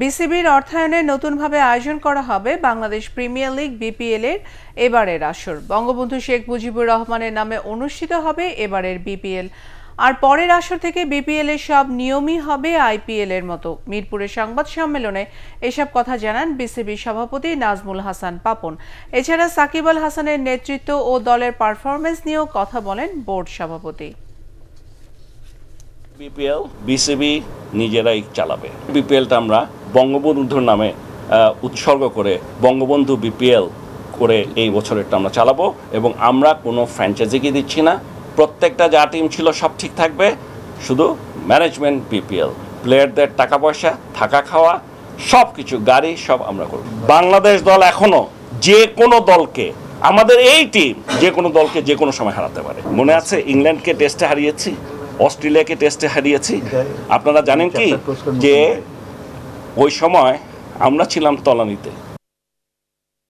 বিসিবির অর্থায়নে নতুনভাবে আয়োজন করা হবে বাংলাদেশ প্রিমিয়ার লিগ বিপিএল এর এবারের আসর বঙ্গবন্ধু শেখ মুজিবুর রহমানের নামে অনুষ্ঠিত হবে এবারের বিপিএল আর পরের আসর থেকে বিপিএল এর সব নিয়মই হবে আইপিএল এর মতো মিরপুরে সংবাদ সম্মেলনে এসব কথা জানান বিসিবি সভাপতি নাজমুল হাসান পাপন এছাড়া সাকিব আল হাসানের নেতৃত্ব ও দলের পারফরমেন্স নিয়েও কথা বলেন বোর্ড সভাপতি বিপিএল বিসিবি নিজেরাই চালাবে বিপিএলটা আমরা বঙ্গবন্ধুর নামে উৎসর্গ করে বঙ্গবন্ধু বিপিএল করে এই বছরেরটা আমরা চালাবো এবং আমরা কোনো ফ্র্যাঞ্চাইজিকে দিচ্ছি না প্রত্যেকটা যা টিম ছিল সব ঠিক থাকবে শুধু ম্যানেজমেন্ট বিপিএল প্লেয়ারদের টাকা পয়সা থাকা খাওয়া সব কিছু গাড়ি সব আমরা করব বাংলাদেশ দল এখনও যে কোনো দলকে আমাদের এই টিম যে কোনো দলকে যে কোনো সময় হারাতে পারে মনে আছে ইংল্যান্ডকে টেস্টে হারিয়েছি অস্ট্রেলিয়াকে টেস্টে হারিয়েছি আপনারা জানেন কি যে ওই সময় আমরা ছিলাম তলানিতে